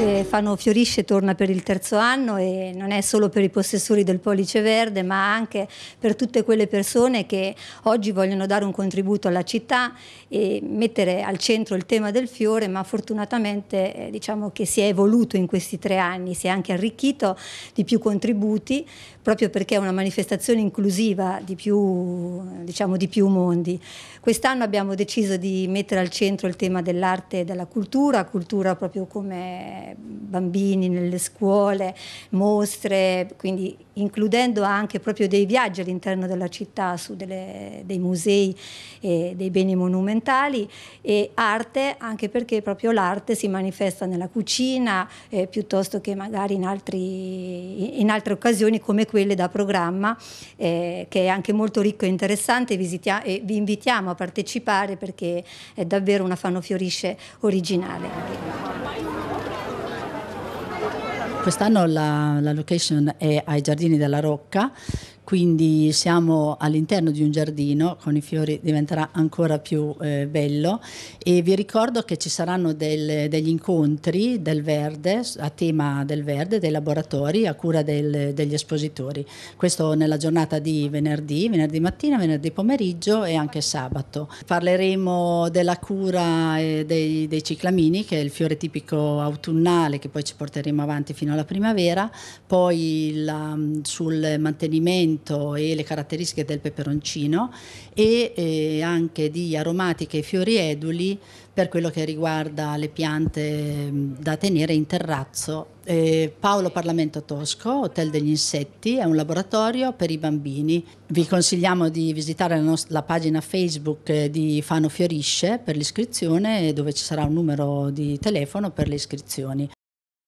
Eh, Fano Fiorisce torna per il terzo anno e non è solo per i possessori del pollice verde ma anche per tutte quelle persone che oggi vogliono dare un contributo alla città e mettere al centro il tema del fiore ma fortunatamente eh, diciamo che si è evoluto in questi tre anni, si è anche arricchito di più contributi proprio perché è una manifestazione inclusiva di più, diciamo, di più mondi. Quest'anno abbiamo deciso di mettere al centro il tema dell'arte e della cultura, cultura proprio come bambini nelle scuole, mostre, quindi includendo anche proprio dei viaggi all'interno della città su delle, dei musei e dei beni monumentali e arte anche perché proprio l'arte si manifesta nella cucina eh, piuttosto che magari in, altri, in, altre occasioni come quelle da programma eh, che è anche molto ricco e interessante Visitia e vi invitiamo a partecipare perché è davvero una fiorisce originale. Quest'anno la, la location è ai Giardini della Rocca quindi siamo all'interno di un giardino, con i fiori diventerà ancora più eh, bello e vi ricordo che ci saranno del, degli incontri del verde, a tema del verde, dei laboratori a cura del, degli espositori, questo nella giornata di venerdì, venerdì mattina, venerdì pomeriggio e anche sabato. Parleremo della cura eh, dei, dei ciclamini, che è il fiore tipico autunnale che poi ci porteremo avanti fino alla primavera, poi la, mm, sul mantenimento condimento e le caratteristiche del peperoncino e eh, anche di aromatiche e fiori eduli per quello che riguarda le piante da tenere in terrazzo. Eh, Paolo Parlamento Tosco, Hotel degli Insetti, è un laboratorio per i bambini. Vi consigliamo di visitare la, nostra, la pagina Facebook eh, di Fano Fiorisce per l'iscrizione dove ci sarà un numero di telefono per le iscrizioni.